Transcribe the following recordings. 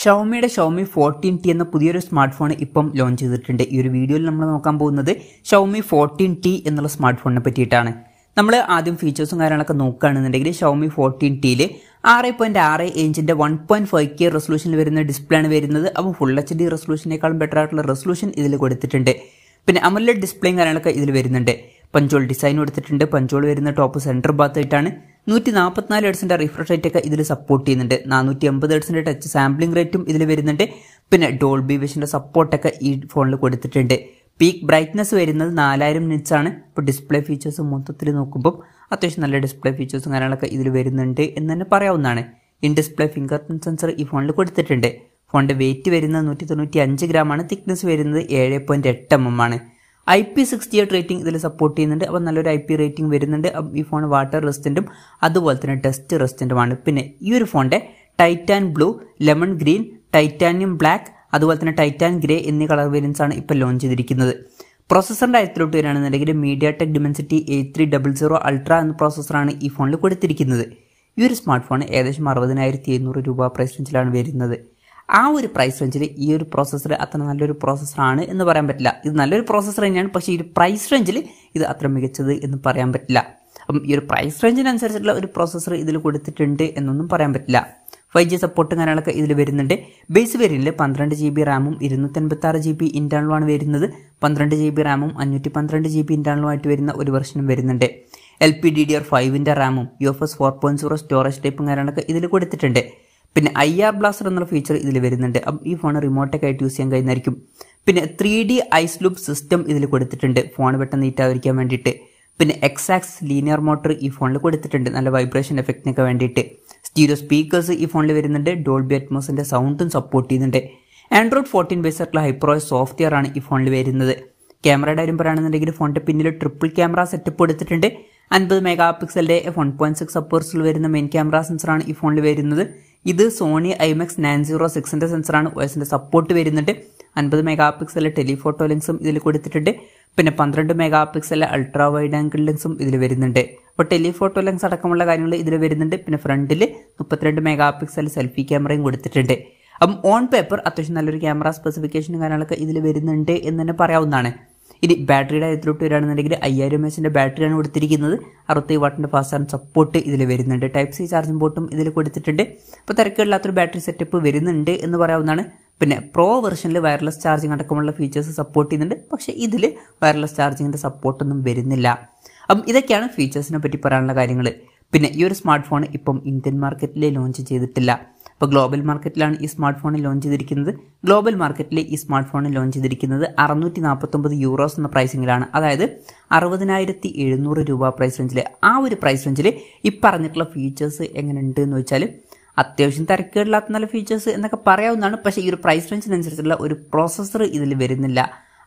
ഷോമിയുടെ Xiaomi fourteen T എന്ന പുതിയൊരു smart smartphone ഇപ്പം ലോഞ്ച് ചെയ്തിട്ടുണ്ട് ഈ ഒരു വീഡിയോയിൽ നമ്മൾ നോക്കാൻ പോകുന്നത് ഷോമി ഫോർട്ടീൻ ടി എന്നുള്ള സ്മാർട്ട് ഫോണിനെ പറ്റിയിട്ടാണ് നമ്മൾ ആദ്യം ഫീച്ചേഴ്സും കാര്യങ്ങളൊക്കെ നോക്കുകയാണെന്നുണ്ടെങ്കിൽ ഷോമി ഫോർട്ടീൻ ടിയിൽ ആറ് പോയിന്റ് ആറ് ഇഞ്ചിന്റെ വൺ പോയിന്റ് ഫൈവ് കെ റെസൊല്യൂഷനിൽ വരുന്ന ഡിസ്പ്ലേ ആണ് വരുന്നത് അപ്പോൾ ഫുൾ എച്ച് ഡി റെസൊല്യൂഷനേക്കാളും ബെറ്റർ ആയിട്ടുള്ള റെസൊല്യൂഷൻ ഇതിൽ കൊടുത്തിട്ടുണ്ട് പിന്നെ അമല ഡിസ്പ്ലേയും കാര്യങ്ങളൊക്കെ ഇതിൽ വരുന്നുണ്ട് പഞ്ചോൾ ഡിസൈൻ കൊടുത്തിട്ടുണ്ട് പഞ്ചോൾ വരുന്ന ടോപ്പ് സെൻറ്റർ ഭാഗത്തായിട്ടാണ് നൂറ്റി നാൽപ്പത്തിനാല് ഹെഡ്സിൻ്റെ റിഫ്രഷ് റേറ്റൊക്കെ ഇതിൽ സപ്പോർട്ട് ചെയ്യുന്നുണ്ട് നാനൂറ്റി അമ്പത് ഹെഡ്സിൻ്റെ ടച്ച് സാമ്പിളിംഗ് റേറ്റും ഇതിൽ വരുന്നുണ്ട് പിന്നെ ഡോൾബി വിഷൻ്റെ സപ്പോർട്ടൊക്കെ ഈ ഫോണിൽ കൊടുത്തിട്ടുണ്ട് പീക്ക് ബ്രൈറ്റ്നസ് വരുന്നത് നാലായിരം നിറ്റ്സ് ആണ് ഇപ്പോൾ ഡിസ്പ്ലേ ഫീച്ചേഴ്സ് മൊത്തത്തിൽ നോക്കുമ്പോൾ അത്യാവശ്യം നല്ല ഡിസ്പ്ലേ ഫീച്ചേഴ്സും കാര്യങ്ങളൊക്കെ ഇതിൽ വരുന്നുണ്ട് എന്ന് തന്നെ പറയാവുന്നതാണ് in display fingerprint sensor ഈ ഫോണിൽ കൊടുത്തിട്ടുണ്ട് ഫോണിൻ്റെ വെയിറ്റ് വരുന്നത് നൂറ്റി തൊണ്ണൂറ്റി അഞ്ച് ഗ്രാമാണ് തിക്നെസ് വരുന്നത് ഏഴ് പോയിൻറ്റ് എട്ട് എം എം ആണ് I P sixty eight rating ഇതിൽ സപ്പോർട്ട് ചെയ്യുന്നുണ്ട് അപ്പോൾ നല്ലൊരു ഐ പി റേറ്റിംഗ് വരുന്നുണ്ട് ഈ ഫോൺ വാട്ടർ റെസിസ്റ്റൻറ്റും അതുപോലെ തന്നെ ഡസ്റ്റ് റെസിസ്റ്റൻറ്റുമാണ് പിന്നെ ഈ ഒരു ഫോണിൻ്റെ titan blue lemon green titanium black അതുപോലെ തന്നെ ടൈറ്റാൻ ഗ്രേ എന്നീ കളർ വേരിയൻസ് ആണ് ഇപ്പോൾ ലോഞ്ച് ചെയ്തിരിക്കുന്നത് പ്രോസസ്സറിൻ്റെ കാര്യത്തിലോട്ട് വരികയാണെന്നുണ്ടെങ്കിൽ MediaTek Dimensity eight three double zero ultra എന്ന പ്രോസസ്സറാണ് ഈ ഫോണിൽ കൊടുത്തിരിക്കുന്നത് ഈ ഒരു സ്മാർട്ട് ഫോൺ ഏകദേശം അറുപതിനായിരത്തി എഴുന്നൂറ് രൂപ പ്രൈസ് റേഞ്ചിലാണ് വരുന്നത് ആ ഒരു പ്രൈസ് റേഞ്ചിൽ ഈ ഒരു പ്രോസസ്സർ അത്ര നല്ലൊരു പ്രോസസ്സറാണ് എന്ന് പറയാൻ പറ്റില്ല ഇത് നല്ലൊരു പ്രോസസ്സർ തന്നെയാണ് പക്ഷേ ഈ ഒരു പ്രൈസ് റേഞ്ചിൽ ഇത് അത്ര മികച്ചത് എന്ന് പറയാൻ പറ്റില്ല അപ്പം ഈ ഒരു പ്രൈസ് റേഞ്ചിനനുസരിച്ചുള്ള ഒരു പ്രോസസ്സർ ഇതിൽ കൊടുത്തിട്ടുണ്ട് എന്നൊന്നും പറയാൻ പറ്റില്ല ഫൈവ് ജി സപ്പോർട്ടും കാര്യങ്ങളൊക്കെ ഇതിൽ വരുന്നുണ്ട് ബേസ് വേരിയൻറ്റിൽ പന്ത്രണ്ട് ജി ബി റാമും അൻപത്തി ആറ് ജി ബി ഇൻറ്റേണലുമാണ് വരുന്നത് പന്ത്രണ്ട് ജി ബി റാമും അഞ്ഞൂറ്റി പന്ത്രണ്ട് ജി ബി ഇൻറ്റേണലുമായിട്ട് വരുന്ന ഒരു വെർഷനും വരുന്നുണ്ട് L P D D R ഫൈവിൻ്റെ റാമും U F S four point zero storage ടൈപ്പും കാര്യങ്ങളൊക്കെ ഇതിൽ കൊടുത്തിട്ടുണ്ട് പിന്നെ ഐ ആർ ബ്ലാസ്റ്റർ എന്നുള്ള ഫീച്ചർ ഇതിൽ വരുന്നുണ്ട് അപ്പം ഈ ഫോൺ റിമോട്ടൊക്കെ ആയിട്ട് യൂസ് ചെയ്യാൻ കഴിയുന്നതായിരിക്കും പിന്നെ three D ice loop system ഇതിൽ കൊടുത്തിട്ടുണ്ട് ഫോൺ പെട്ടെന്ന് നീറ്റാതിരിക്കാൻ വേണ്ടിയിട്ട് പിന്നെ എക്സാക്സ് ലീനിയർ മോട്ടർ ഈ ഫോണിൽ കൊടുത്തിട്ടുണ്ട് നല്ല വൈബ്രേഷൻ എഫക്റ്റിനൊക്കെ വേണ്ടിയിട്ട് സ്റ്റീരിയോ സ്പീക്കേഴ്സ് ഈ ഫോണിൽ വരുന്നുണ്ട് ഡോൾബി അറ്റ്മോസിൻ്റെ സൗണ്ടും സപ്പോർട്ട് ചെയ്യുന്നുണ്ട് ആൻഡ്രോയിഡ് ഫോർട്ടീൻ ബേസായിട്ടുള്ള ഹൈപ്രോ സോഫ്റ്റ്വെയർ ആണ് ഈ ഫോണിൽ വരുന്നത് ക്യാമറയുടെ കാര്യം പറയുകയാണെന്നുണ്ടെങ്കിൽ ഫോണിൻ്റെ പിന്നിൽ ട്രിപ്പിൾ ക്യാമറ സെറ്റപ്പ് കൊടുത്തിട്ടുണ്ട് അൻപത് മെഗാ പിക്സലിൻ്റെ വൺ പോയിൻറ്റ് സിക്സ് അപ്പേഴ്സിൽ വരുന്ന മെയിൻ ക്യാമറ സെൻസറാണ് ഈ ഫോണിൽ വരുന്നത് ഇത് സോണി ഐമാക്സ് നയൻ സീറോ സിക്സിൻ്റെ സെൻസറാണ് വോയിസിൻ്റെ സപ്പോർട്ട് വരുന്നുണ്ട് അൻപത് മെഗാ പിക്സൽ ടെലിഫോട്ടോ ലെൻസും ഇതിൽ കൊടുത്തിട്ടുണ്ട് പിന്നെ പന്ത്രണ്ട് megapixel ultra wide angle ലെൻസും ഇതിൽ വരുന്നുണ്ട് അപ്പോൾ ടെലിഫോട്ടോ ലെൻസ് അടക്കമുള്ള കാര്യങ്ങൾ ഇതിൽ വരുന്നുണ്ട് പിന്നെ ഫ്രണ്ടിൽ മുപ്പത്തിരണ്ട് മെഗാ പിക്സൽ സെൽഫി ക്യാമറയും കൊടുത്തിട്ടുണ്ട് അപ്പം ഓൺ പേപ്പർ അത്യാവശ്യം നല്ലൊരു ക്യാമറ സ്പെസിഫിക്കേഷനും കാര്യങ്ങളൊക്കെ ഇതിൽ വരുന്നുണ്ട് എന്ന് തന്നെ പറയാവുന്നതാണ് ഇനി ബാറ്ററിയുടെ കാര്യത്തിലോട്ട് വരികയാണെന്നുണ്ടെങ്കിൽ അയ്യായിരം എം എച്ചിൻ്റെ ബാറ്ററിയാണ് കൊടുത്തിരിക്കുന്നത് അറുപത്തി വാട്ടിൻ്റെ ഫാസ്റ്റ് ചാർജ് സപ്പോർട്ട് ഇതിൽ വരുന്നുണ്ട് ടൈപ്പ് സി ചാർജിംഗ് പോർട്ടും ഇതിൽ കൊടുത്തിട്ടുണ്ട് അപ്പോൾ തിരക്കില്ലാത്തൊരു ബാറ്ററി സെറ്റപ്പ് വരുന്നുണ്ട് എന്ന് പറയാവുന്നതാണ് പിന്നെ പ്രോ വെർഷനിൽ വയർലെസ് ചാർജിങ് അടക്കമുള്ള ഫീച്ചേഴ്സ് സപ്പോർട്ട് ചെയ്യുന്നുണ്ട് പക്ഷേ ഇതിൽ വയർലെസ് ചാർജിങ്ങിൻ്റെ സപ്പോർട്ടൊന്നും വരുന്നില്ല അപ്പം ഇതൊക്കെയാണ് ഫീച്ചേഴ്സിനെ പറ്റി പറയാനുള്ള കാര്യങ്ങൾ പിന്നെ ഈ ഒരു സ്മാർട്ട് ഫോൺ ഇപ്പം ഇന്ത്യൻ മാർക്കറ്റിൽ ലോഞ്ച് ചെയ്തിട്ടില്ല അപ്പോൾ ഗ്ലോബൽ മാർക്കറ്റിലാണ് ഈ സ്മാർട്ട് ഫോൺ ലോഞ്ച് ചെയ്തിരിക്കുന്നത് ഗ്ലോബൽ മാർക്കറ്റിൽ ഈ സ്മാർട്ട് ഫോൺ ലോഞ്ച് ചെയ്തിരിക്കുന്നത് അറുന്നൂറ്റി നാൽപ്പത്തൊമ്പത് യൂറോസ് എന്ന പ്രൈസിങ്ങിലാണ് അതായത് അറുപതിനായിരത്തി എഴുന്നൂറ് രൂപ പ്രൈസ് റേഞ്ചിൽ ആ ഒരു പ്രൈസ് റേഞ്ചിൽ ഈ പറഞ്ഞിട്ടുള്ള ഫീച്ചേഴ്സ് എങ്ങനെയുണ്ട് എന്ന് വെച്ചാൽ അത്യാവശ്യം തിരക്കേടില്ലാത്ത നല്ല ഫീച്ചേഴ്സ് എന്നൊക്കെ പറയാവുന്നതാണ് പക്ഷേ ഈ ഒരു പ്രൈസ് റേഞ്ചിനനുസരിച്ചുള്ള ഒരു പ്രോസസ്സർ ഇതിൽ വരുന്നില്ല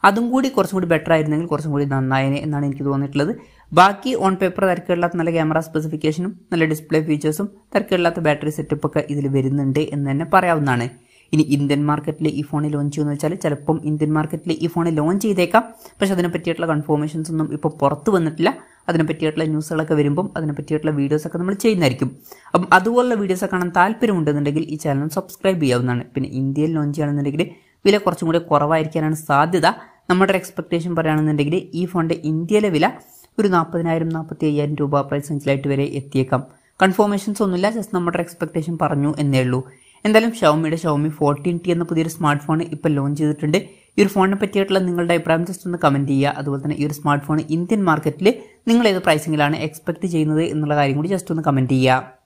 അതും കൂടി കുറച്ചും കൂടി ബെറ്റർ ആയിരുന്നെങ്കിൽ കുറച്ചും കൂടി നന്നായേനെ എന്നാണ് എനിക്ക് തോന്നിയിട്ടുള്ളത് ബാക്കി ഓൺ പേപ്പർ തിരക്കുകളില്ലാത്ത നല്ല ക്യാമറ സ്പെസിഫിക്കേഷനും നല്ല ഡിസ്പ്ലേ ഫീച്ചേഴ്സും തിരക്കുകളില്ലാത്ത ബാറ്ററി സെറ്റപ്പ് ഒക്കെ ഇതിൽ വരുന്നുണ്ട് എന്ന് തന്നെ പറയാവുന്നതാണ് ഇനി ഇന്ത്യൻ മാർക്കറ്റിൽ ഈ ഫോൺ ലോഞ്ച് ചെയ്യുമെന്ന് വെച്ചാൽ ചിലപ്പം ഇന്ത്യൻ മാർക്കറ്റിൽ ഈ ഫോൺ ലോഞ്ച് ചെയ്തേക്കാം പക്ഷെ അതിനെ പറ്റിയിട്ടുള്ള കൺഫോർമേഷൻസ് ഒന്നും ഇപ്പോൾ പുറത്ത് വന്നിട്ടില്ല അതിനെ പറ്റിയിട്ടുള്ള ന്യൂസുകളൊക്കെ വരുമ്പം അതിനെ പറ്റിയിട്ടുള്ള വീഡിയോസൊക്കെ നമ്മൾ ചെയ്യുന്നതായിരിക്കും അപ്പം അതുപോലുള്ള വീഡിയോസ് കാണാൻ താല്പര്യമുണ്ടെന്നുണ്ടെങ്കിൽ ഈ ചാനൽ സബ്സ്ക്രൈബ് ചെയ്യാവുന്നതാണ് പിന്നെ ഇന്ത്യയിൽ ലോഞ്ച് ചെയ്യണമെന്നുണ്ടെങ്കിൽ വില കുറച്ചും കൂടി കുറവായിരിക്കാനാണ് സാധ്യത നമ്മുടെ എക്സ്പെക്ടേഷൻ പറയുകയാണെന്നുണ്ടെങ്കിൽ ഈ ഫോണിൻ്റെ ഇന്ത്യയിലെ വില ഒരു നാൽപ്പതിനായിരം നാൽപ്പത്തി അയ്യായിരം രൂപ പ്രൈസ് റേഞ്ചിലായിട്ട് വരെ എത്തിയേക്കാം കൺഫോമേഷൻസ് ഒന്നുമില്ല ജസ്റ്റ് നമ്മുടെ എക്സ്പെക്ടേഷൻ പറഞ്ഞു എന്നേ ഉള്ളൂ എന്തായാലും ഷൗമിയുടെ ഷൗമി ഫോർട്ടീൻ ടി എന്ന പുതിയൊരു സ്മാർട്ട് ഫോൺ ഇപ്പോൾ ലോഞ്ച് ചെയ്തിട്ടുണ്ട് ഈ ഒരു ഫോണിനെ പറ്റിയിട്ടുള്ള നിങ്ങളുടെ അഭിപ്രായം ജസ്റ്റ് ഒന്ന് കമൻറ്റ് ചെയ്യുക അതുപോലെ തന്നെ ഈ ഒരു സ്മാർട്ട് ഫോൺ ഇന്ത്യൻ മാർക്കറ്റിൽ നിങ്ങൾ ഏത് പ്രൈസിങ്ങിലാണ് എക്സ്പെക്ട് ചെയ്യുന്നത് എന്നുള്ള കാര്യം കൂടി ജസ്റ്റ് ഒന്ന് കമൻറ്റ് ചെയ്യുക